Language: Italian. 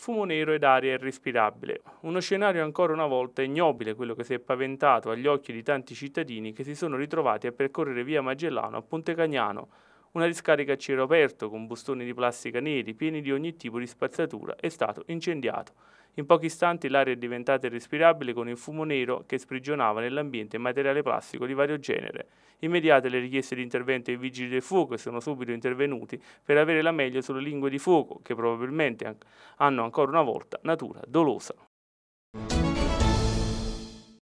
fumo nero ed aria irrespirabile. Uno scenario ancora una volta ignobile, quello che si è paventato agli occhi di tanti cittadini che si sono ritrovati a percorrere via Magellano a Ponte Cagnano, una discarica a cielo aperto con bustoni di plastica neri pieni di ogni tipo di spazzatura è stato incendiato in pochi istanti l'aria è diventata irrespirabile con il fumo nero che sprigionava nell'ambiente materiale plastico di vario genere. Immediate le richieste di intervento ai vigili del fuoco e sono subito intervenuti per avere la meglio sulle lingue di fuoco che probabilmente hanno ancora una volta natura dolosa.